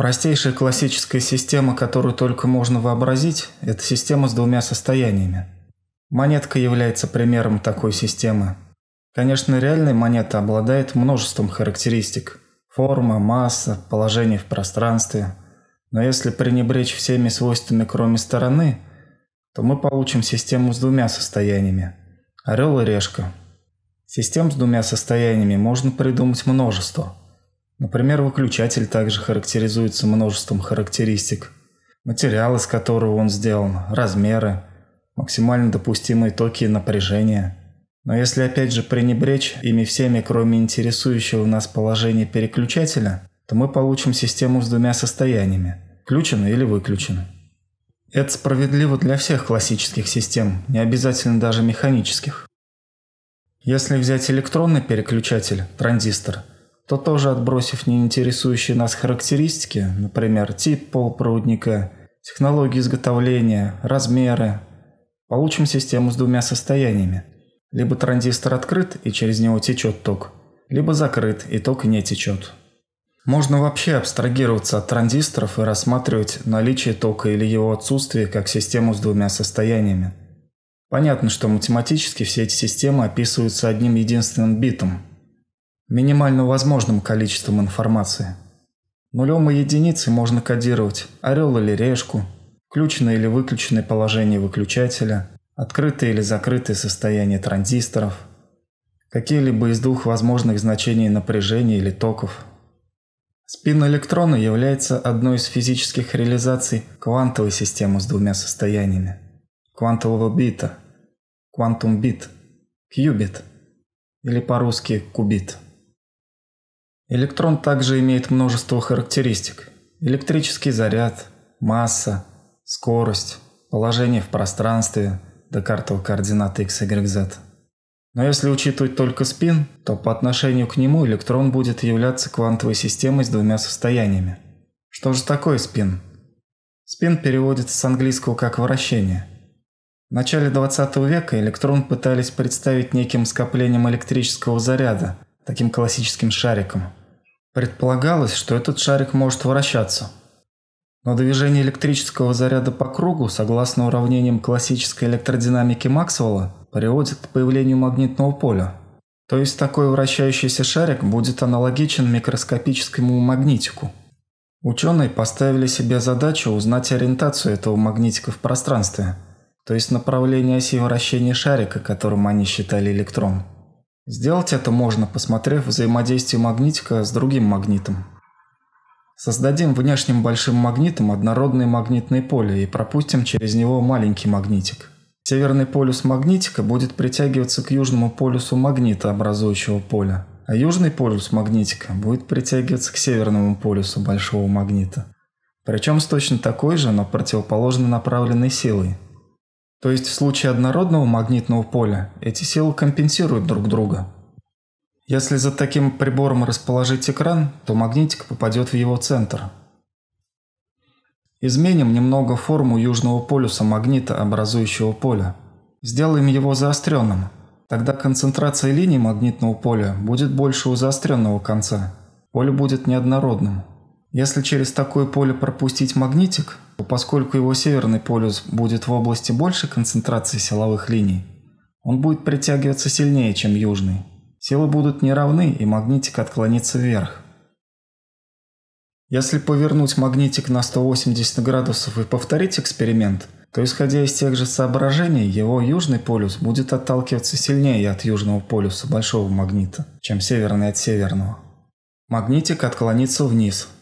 Простейшая классическая система, которую только можно вообразить, это система с двумя состояниями. Монетка является примером такой системы. Конечно, реальная монета обладает множеством характеристик – форма, масса, положение в пространстве. Но если пренебречь всеми свойствами, кроме стороны, то мы получим систему с двумя состояниями – орел и решка. Систем с двумя состояниями можно придумать множество – Например, выключатель также характеризуется множеством характеристик. Материал, из которого он сделан, размеры, максимально допустимые токи и напряжения. Но если опять же пренебречь ими всеми, кроме интересующего нас положения переключателя, то мы получим систему с двумя состояниями – включен или выключен. Это справедливо для всех классических систем, не обязательно даже механических. Если взять электронный переключатель, транзистор – то тоже отбросив неинтересующие нас характеристики, например, тип полупроводника, технологии изготовления, размеры, получим систему с двумя состояниями. Либо транзистор открыт и через него течет ток, либо закрыт и ток не течет. Можно вообще абстрагироваться от транзисторов и рассматривать наличие тока или его отсутствие как систему с двумя состояниями. Понятно, что математически все эти системы описываются одним единственным битом – минимально возможным количеством информации. Нулем и единицей можно кодировать орел или решку, включенное или выключенное положение выключателя, открытое или закрытое состояние транзисторов, какие-либо из двух возможных значений напряжения или токов. Спин электрона является одной из физических реализаций квантовой системы с двумя состояниями. Квантового бита, квантум бит, кьюбит или по-русски кубит. Электрон также имеет множество характеристик. Электрический заряд, масса, скорость, положение в пространстве до картовых координат x, y, z. Но если учитывать только спин, то по отношению к нему электрон будет являться квантовой системой с двумя состояниями. Что же такое спин? Спин переводится с английского как «вращение». В начале 20 века электрон пытались представить неким скоплением электрического заряда, таким классическим шариком – Предполагалось, что этот шарик может вращаться. Но движение электрического заряда по кругу, согласно уравнениям классической электродинамики Максвелла, приводит к появлению магнитного поля. То есть такой вращающийся шарик будет аналогичен микроскопическому магнитику. Ученые поставили себе задачу узнать ориентацию этого магнитика в пространстве, то есть направление оси вращения шарика, которым они считали электрон. Сделать это можно, посмотрев взаимодействие магнитика с другим магнитом. Создадим внешним большим магнитом однородное магнитное поле и пропустим через него маленький магнитик. Северный полюс магнитика будет притягиваться к южному полюсу магнита, образующего поля, а южный полюс магнитика будет притягиваться к северному полюсу большого магнита. Причем с точно такой же, но противоположно направленной силой – то есть в случае однородного магнитного поля эти силы компенсируют друг друга. Если за таким прибором расположить экран, то магнитик попадет в его центр. Изменим немного форму южного полюса магнита, образующего поле. Сделаем его заостренным. Тогда концентрация линий магнитного поля будет больше у заостренного конца. Поле будет неоднородным. Если через такое поле пропустить магнитик, то поскольку его северный полюс будет в области большей концентрации силовых линий, он будет притягиваться сильнее, чем южный. Силы будут неравны, и магнитик отклонится вверх. Если повернуть магнитик на 180 градусов и повторить эксперимент, то исходя из тех же соображений, его южный полюс будет отталкиваться сильнее от южного полюса большого магнита, чем северный от северного. Магнитик отклонится вниз –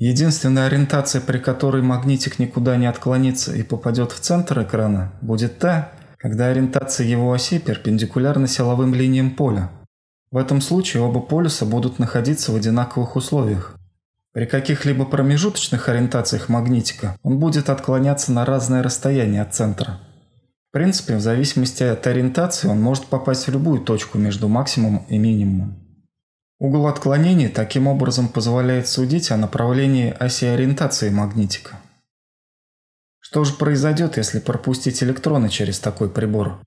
Единственная ориентация, при которой магнитик никуда не отклонится и попадет в центр экрана, будет та, когда ориентация его оси перпендикулярна силовым линиям поля. В этом случае оба полюса будут находиться в одинаковых условиях. При каких-либо промежуточных ориентациях магнитика он будет отклоняться на разное расстояние от центра. В принципе, в зависимости от ориентации он может попасть в любую точку между максимумом и минимумом. Угол отклонения таким образом позволяет судить о направлении оси ориентации магнитика. Что же произойдет, если пропустить электроны через такой прибор?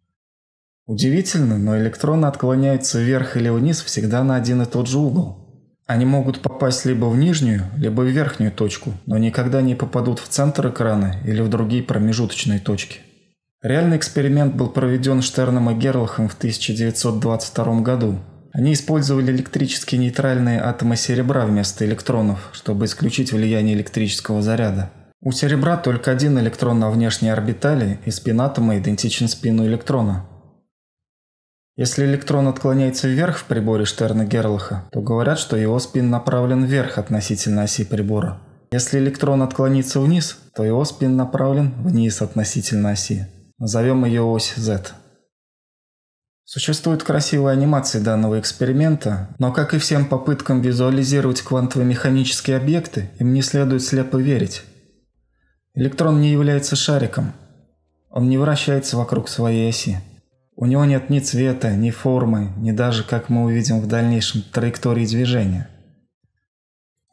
Удивительно, но электроны отклоняются вверх или вниз всегда на один и тот же угол. Они могут попасть либо в нижнюю, либо в верхнюю точку, но никогда не попадут в центр экрана или в другие промежуточные точки. Реальный эксперимент был проведен Штерном и Герлахом в 1922 году, они использовали электрически нейтральные атомы серебра вместо электронов, чтобы исключить влияние электрического заряда. У серебра только один электрон на внешней орбитали, и спин атома идентичен спину электрона. Если электрон отклоняется вверх в приборе Штерна-Герлаха, то говорят, что его спин направлен вверх относительно оси прибора. Если электрон отклонится вниз, то его спин направлен вниз относительно оси. Назовем ее ось Z. Существуют красивые анимации данного эксперимента, но как и всем попыткам визуализировать квантово-механические объекты, им не следует слепо верить. Электрон не является шариком. Он не вращается вокруг своей оси. У него нет ни цвета, ни формы, ни даже, как мы увидим в дальнейшем, траектории движения.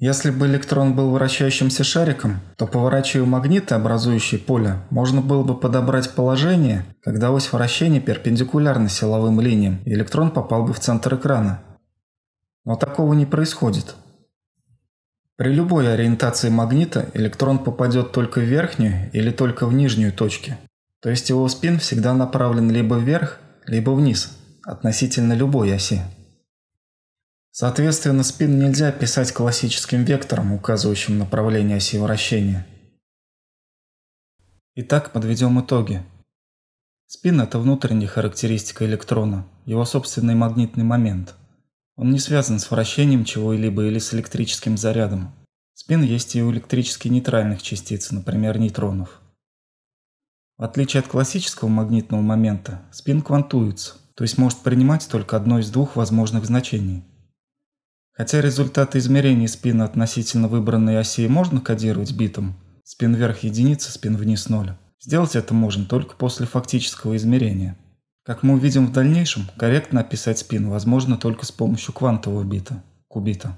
Если бы электрон был вращающимся шариком, то поворачивая магниты, образующие поле, можно было бы подобрать положение, когда ось вращения перпендикулярна силовым линиям, и электрон попал бы в центр экрана. Но такого не происходит. При любой ориентации магнита электрон попадет только в верхнюю или только в нижнюю точки. То есть его спин всегда направлен либо вверх, либо вниз, относительно любой оси. Соответственно, спин нельзя писать классическим вектором, указывающим направление оси вращения. Итак, подведем итоги. Спин – это внутренняя характеристика электрона, его собственный магнитный момент. Он не связан с вращением чего-либо или с электрическим зарядом. Спин есть и у электрически нейтральных частиц, например, нейтронов. В отличие от классического магнитного момента, спин квантуется, то есть может принимать только одно из двух возможных значений. Хотя результаты измерений спина относительно выбранной оси можно кодировать битом, спин вверх единица, спин вниз 0, сделать это можно только после фактического измерения. Как мы увидим в дальнейшем, корректно описать спин возможно только с помощью квантового бита, кубита.